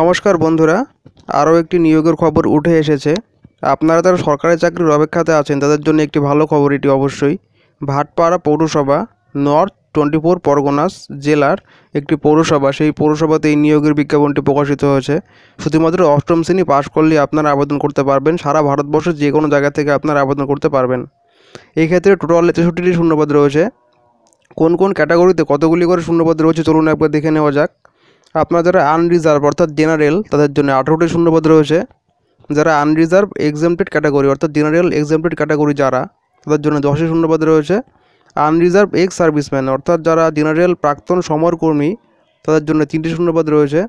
নমস্কার বন্ধুরা আরও একটি নিয়োগের খবর উঠে এসেছে আপনারা যারা সরকারি চাকরির অপেক্ষাতে আছেন তাদের জন্য একটি ভালো খবর এটি অবশ্যই ভাটপাড়া পৌরসভা নর্থ টোয়েন্টি ফোর পরগনাস জেলার একটি পৌরসভা সেই পৌরসভাতে এই নিয়োগের বিজ্ঞাপনটি প্রকাশিত হয়েছে শুধুমাত্র অষ্টম শ্রেণী পাশ করলে আপনারা আবেদন করতে পারবেন সারা ভারতবর্ষের যে কোনো জায়গা থেকে আপনারা আবেদন করতে পারবেন এই ক্ষেত্রে টোটাল তেষট্টিটি শূন্যপদ রয়েছে কোন কোন ক্যাটাগরিতে কতগুলি করে শূন্যপদ রয়েছে চলুন একবার দেখে নেওয়া যাক আপনার যারা আনরিজার্ভ অর্থাৎ জেনারেল তাদের জন্য আঠারোটি শূন্যপদ রয়েছে যারা আনরিজার্ভ এক্সামটেড ক্যাটাগরি অর্থাৎ জেনারেল এক্সামটেড ক্যাটাগরি যারা তাদের জন্য দশটি শূন্যপদ রয়েছে আনরিজার্ভ এক্স সার্ভিসম্যান অর্থাৎ যারা জেনারেল প্রাক্তন সমরকর্মী তাদের জন্য তিনটি শূন্যপদ রয়েছে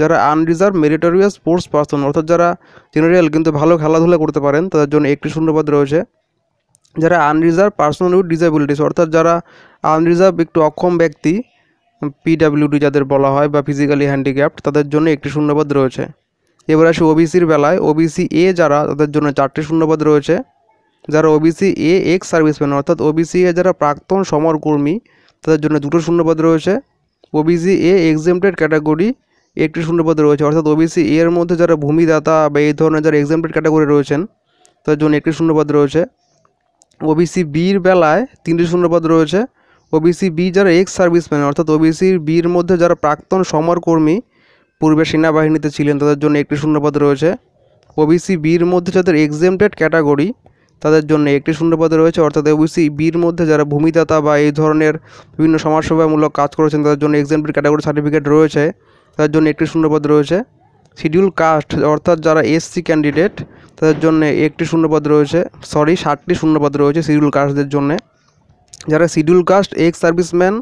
যারা আনরিজার্ভ মেরিটোরিয়াস স্পোর্টস পার্সন অর্থাৎ যারা জেনারেল কিন্তু ভালো খেলাধুলা করতে পারেন তাদের জন্য একটি শূন্যপদ রয়েছে যারা আনরিজার্ভ পার্সোনাল উইথ ডিসাবিলিটিস অর্থাৎ যারা আনরিজার্ভ একটু অক্ষম ব্যক্তি পিডাব্লিউডি যাদের বলা হয় বা ফিজিক্যালি হ্যান্ডিক্যাপ্ট তাদের জন্য একটি শূন্যপদ রয়েছে এবার আসি ওবিসির বেলায় ওবিসি এ যারা তাদের জন্য চারটি শূন্যপদ রয়েছে যারা ওবিসি এ এক্স সার্ভিসম্যান অর্থাৎ ওবিসি এ যারা প্রাক্তন সমরকর্মী তাদের জন্য দুটো শূন্যপদ রয়েছে ওবিসি এ এক্সেমটেড ক্যাটাগরি একটি শূন্যপদ রয়েছে অর্থাৎ ওবিসি এ এর মধ্যে যারা ভূমিদাতা বা এই ধরনের যারা এক্সেমটেড ক্যাটাগরি রয়েছেন তাদের জন্য একটি শূন্যপদ রয়েছে ওবিসি বির বেলায় তিনটি শূন্যপদ রয়েছে ওবিসি বি যারা এক্স সার্ভিসম্যান অর্থাৎ ওবিসি বির মধ্যে যারা প্রাক্তন সমরকর্মী পূর্বে সেনাবাহিনীতে ছিলেন তাদের জন্য একটি শূন্যপদ রয়েছে ওবিসি বির মধ্যে যাদের এক্সেমটেড ক্যাটাগরি তাদের জন্য একটি শূন্যপদ রয়েছে অর্থাৎ ওবিসি বির মধ্যে যারা ভূমিদাতা বা এই ধরনের বিভিন্ন সমাজসেবামূলক কাজ করেছেন তাদের জন্য এক্সেমটেড ক্যাটাগরি সার্টিফিকেট রয়েছে তাদের জন্য একটি শূন্যপদ রয়েছে শিডিউল কাস্ট অর্থাৎ যারা এসসি ক্যান্ডিডেট তাদের জন্য একটি শূন্যপদ রয়েছে সরি ষাটটি শূন্যপদ রয়েছে শিডিউল কাস্টদের জন্যে যারা শিডিউল কাস্ট এক্স সার্ভিসম্যান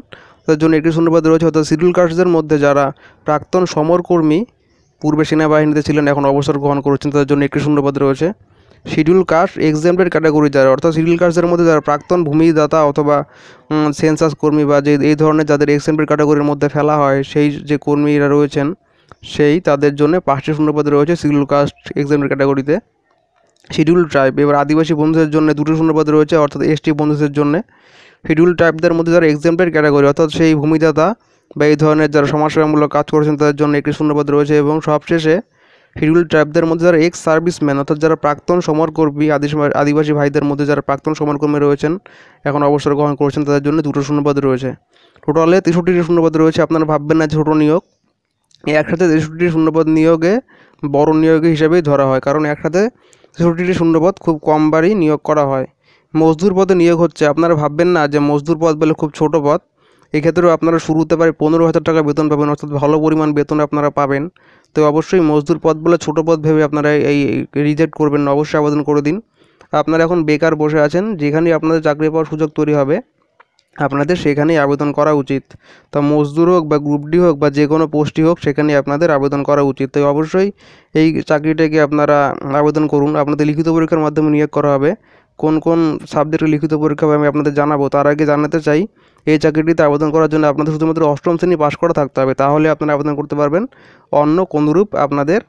তাদের জন্য একটি শূন্যপদ রয়েছে অর্থাৎ শিডিউল কাস্টদের মধ্যে যারা প্রাক্তন সমরকর্মী পূর্বে সেনাবাহিনীতে ছিলেন এখন অবসর গ্রহণ করেছেন তাদের জন্য একটি শূন্যপদ রয়েছে শিডিউল কাস্ট এক্সামটেড ক্যাটাগরি যারা অর্থাৎ শিডিউল কাস্টদের মধ্যে যারা প্রাক্তন ভূমিদাতা অথবা সেন্সাস কর্মী বা যে এই ধরনের যাদের এক্সামটেড ক্যাটাগরির মধ্যে ফেলা হয় সেই যে কর্মীরা রয়েছেন সেই তাদের জন্য পাঁচটি শূন্যপদ রয়েছে শিডিউল কাস্ট এক্সামটেড ক্যাটাগরিতে শিডিউল ট্রাইব এবার আদিবাসী বন্ধুদের জন্য দুটো শূন্যপদ রয়েছে অর্থাৎ এসটি বন্ধুদের জন্য শিডিউল ট্রাইবদের মধ্যে যারা এক্সামটেড ক্যাটাগরি অর্থাৎ সেই ভূমিদাতা বা এই ধরনের যারা সমাজসেবামূলক কাজ করেছেন তাদের জন্য একটি শূন্যপদ রয়েছে এবং সবশেষে শিডিউল ট্রাইবদের মধ্যে যারা এক্স সার্ভিসম্যান অর্থাৎ যারা প্রাক্তন সমরকর্মী আদিবাসী ভাইদের মধ্যে যারা প্রাক্তন সমরকর্মী রয়েছেন এখন অবসর গ্রহণ করেছেন তাদের জন্য দুটো শূন্যপদ রয়েছে টোটালে তেষট্টিটি শূন্যপদ রয়েছে আপনারা ভাববেন না ছোটো নিয়োগ একসাথে তেষট্টিটি শূন্যপদ নিয়োগে বড় নিয়োগ হিসেবেই ধরা হয় কারণ একসাথে ছুটিটি শূন্যপদ খুব কম বারই নিয়োগ করা হয় মজদুর পদে নিয়োগ হচ্ছে আপনারা ভাববেন না যে মজদুর পদ বলে খুব ছোট পদ এক্ষেত্রেও আপনারা শুরুতে পারে পনেরো হাজার টাকা বেতন পাবেন অর্থাৎ ভালো পরিমাণ বেতন আপনারা পাবেন তো অবশ্যই মজদুর পদ বলে ছোটো পদ ভেবে আপনারা এই রিজেক্ট করবেন অবশ্যই আবেদন করে দিন আপনারা এখন বেকার বসে আছেন যেখানে আপনাদের চাকরি পাওয়ার সুযোগ তৈরি হবে আপনাদের সেখানেই আবেদন করা উচিত তা মজদুর হোক বা গ্রুপ ডি হোক বা যে কোনো পোস্টই হোক সেখানেই আপনাদের আবেদন করা উচিত তাই অবশ্যই এই চাকরিটাকে আপনারা আবেদন করুন আপনাদের লিখিত পরীক্ষার মাধ্যমে নিয়োগ করা হবে কোন কোন সাবজেক্টে লিখিত পরীক্ষা হবে আমি আপনাদের জানাবো তার আগে জানাতে চাই এই চাকরিটিতে আবেদন করার জন্য আপনাদের শুধুমাত্র অষ্টম শ্রেণী পাশ করা থাকতে হবে তাহলে আপনারা আবেদন করতে পারবেন অন্য কোনরূপ আপনাদের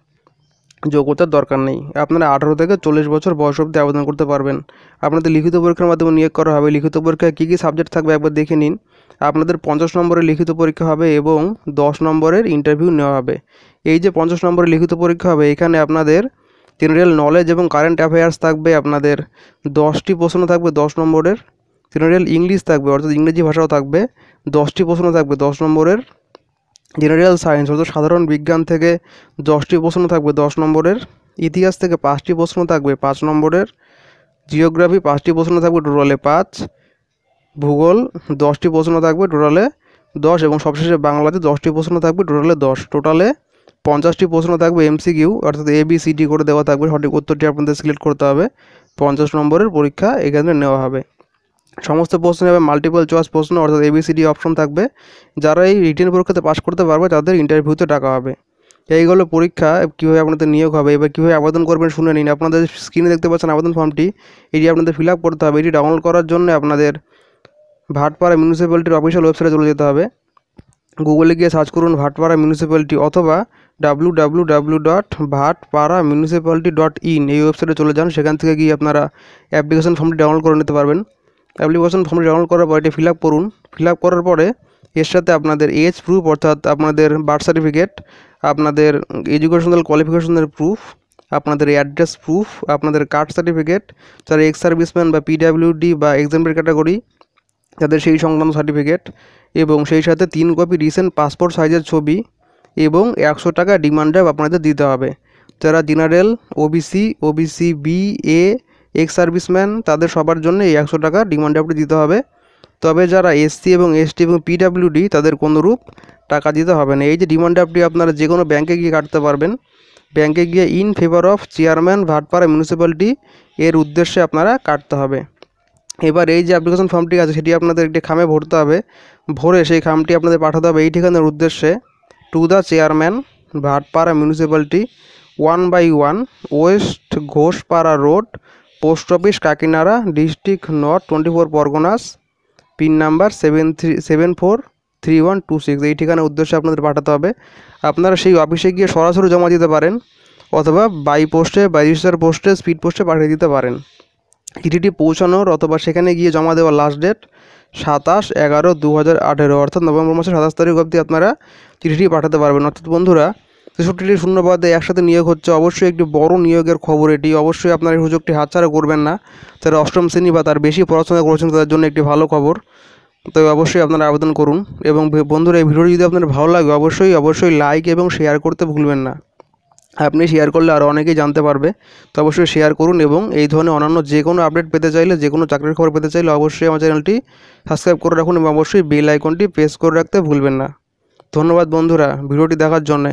যোগ্যতার দরকার নেই আপনারা আঠারো থেকে চল্লিশ বছর বয়স অব্দি আবেদন করতে পারবেন আপনাদের লিখিত পরীক্ষার মাধ্যমে নিয়োগ করা হবে লিখিত পরীক্ষায় কী কী সাবজেক্ট থাকবে একবার দেখে নিন আপনাদের পঞ্চাশ নম্বরের লিখিত পরীক্ষা হবে এবং দশ নম্বরের ইন্টারভিউ নেওয়া হবে এই যে পঞ্চাশ নম্বরের লিখিত পরীক্ষা হবে এখানে আপনাদের জেনারেল নলেজ এবং কারেন্ট অ্যাফেয়ার্স থাকবে আপনাদের দশটি প্রশ্ন থাকবে দশ নম্বরের জেনারেল ইংলিশ থাকবে অর্থাৎ ইংরেজি ভাষাও থাকবে দশটি প্রশ্ন থাকবে দশ নম্বরের জেনারেল সায়েন্স অর্থাৎ সাধারণ বিজ্ঞান থেকে দশটি প্রশ্ন থাকবে দশ নম্বরের ইতিহাস থেকে পাঁচটি প্রশ্ন থাকবে পাঁচ নম্বরের জিওগ্রাফি পাঁচটি প্রশ্ন থাকবে টোটালে পাঁচ ভূগোল দশটি প্রশ্ন থাকবে টোটালে দশ এবং সবশেষে বাংলাতে দশটি প্রশ্ন থাকবে টোটালে দশ টোটালে পঞ্চাশটি প্রশ্ন থাকবে এমসিকিউ অর্থাৎ এ বি সি ডি করে দেওয়া থাকবে সঠিক উত্তরটি আপনাদের সিলেক্ট করতে হবে পঞ্চাশ নম্বরের পরীক্ষা এখানে নেওয়া হবে সমস্ত প্রশ্ন হবে মাল্টিপল চয়েস প্রশ্ন অর্থাৎ এবিসিডি অপশন থাকবে যারা এই রিটেন পরীক্ষাতে পাশ করতে পারবে তাদের ইন্টারভিউতে ডাকা হবে এইগুলো পরীক্ষা কীভাবে আপনাদের নিয়োগ হবে এবার কীভাবে আবেদন করবেন শুনে নিন আপনাদের স্ক্রিনে দেখতে পাচ্ছেন আবেদন ফর্মটি এটি আপনাদের ফিল করতে হবে এটি ডাউনলোড করার জন্য আপনাদের ভাটপাড়া মিউনিসিপ্যালিটির অফিসিয়াল ওয়েবসাইটে চলে যেতে হবে গুগলে গিয়ে সার্চ করুন ভাটপাড়া মিউনিসিপ্যালিটি অথবা W W W dot Bhatpara municipality dot in এই ওয়েবসাইটে চলে যান সেখান থেকে গিয়ে আপনারা অ্যাপ্লিকেশন ফর্মটি ডাউনলোড করে নিতে পারবেন অ্যাপ্লিকেশন ফর্মটি ডাউনলোড করার পর এটি ফিল করুন ফিল করার পরে এর সাথে আপনাদের এজ প্রুফ অর্থাৎ আপনাদের বার্থ সার্টিফিকেট আপনাদের এডুকেশনাল কোয়ালিফিকেশনের প্রুফ আপনাদের অ্যাড্রেস প্রুফ আপনাদের কার্ড সার্টিফিকেট যারা এক্স সার্ভিসম্যান বা পিডাব্লিউডি বা এক্সামের ক্যাটাগরি তাদের সেই সংক্রান্ত সার্টিফিকেট এবং সেই সাথে তিন কপি রিসেন্ট পাসপোর্ট সাইজের ছবি এবং একশো টাকা ডিমান্ড ড্রাইভ আপনাদের দিতে হবে যারা general OBC OBC B A ex serviceman তাদের সবার জন্য এই একশো টাকা ডিমান্ড ড্রাফটে দিতে হবে তবে যারা এসসি এবং এসটি এবং পিডাব্লিউডি তাদের কোনোরূপ টাকা দিতে হবে না এই যে ডিমান্ড ড্রাফটটি আপনারা যে কোনো ব্যাঙ্কে গিয়ে কাটতে পারবেন ব্যাঙ্কে গিয়ে in favour of chairman Bhatpara municipality এর উদ্দেশ্যে আপনারা কাটতে হবে এবার এই যে অ্যাপ্লিকেশন ফর্মটি আছে সেটি আপনাদের একটি খামে ভরতে হবে ভরে সেই খামটি আপনাদের পাঠাতে হবে এই ঠিকানার উদ্দেশ্যে to the chairman Bhatpara municipality one by one west Ghoshpara road post office Kakinara district north twenty four Parganas pin number seven three seven four three one two six এই ঠিকানার উদ্দেশ্যে আপনাদের পাঠাতে হবে আপনারা সেই অফিসে গিয়ে সরাসরি জমা দিতে পারেন অথবা বাই পোস্টে বাই রেজিস্টার পোস্টে স্পিড পোস্টে পাঠিয়ে দিতে পারেন চিঠিটি পৌঁছানোর অথবা সেখানে গিয়ে জমা দেওয়ার লাস্ট ডেট সাতাশ এগারো দু হাজার আঠেরো অর্থাৎ নভেম্বর মাসের সাতাশ তারিখ অবধি আপনারা চিঠিটি পাঠাতে পারবেন অর্থাৎ বন্ধুরা তেষট্টিটি শূন্যবাদে একসাথে নিয়োগ হচ্ছে অবশ্যই একটি বড় নিয়োগের খবর এটি অবশ্যই আপনার এই সুযোগটি হাতছাড়া করবেন না যারা অষ্টম শ্রেণী বা তার বেশি পড়াশোনা করেছেন তাদের জন্য একটি ভালো খবর তবে অবশ্যই আপনারা আবেদন করুন এবং বন্ধুরা এই ভিডিওটি যদি আপনার ভালো লাগে অবশ্যই অবশ্যই লাইক এবং শেয়ার করতে ভুলবেন না আপনি শেয়ার করলে আরও অনেকেই জানতে পারবে তো অবশ্যই শেয়ার করুন এবং এই ধরনের অন্যান্য যে কোনো আপডেট পেতে চাইলে যে কোনো চাকরির খবর পেতে চাইলে অবশ্যই আমার চ্যানেলটি সাবস্ক্রাইব করে রাখুন এবং অবশ্যই বেল আইকনটি প্রেস করে রাখতে ভুলবেন না ধন্যবাদ বন্ধুরা ভিডিওটি দেখার জন্যে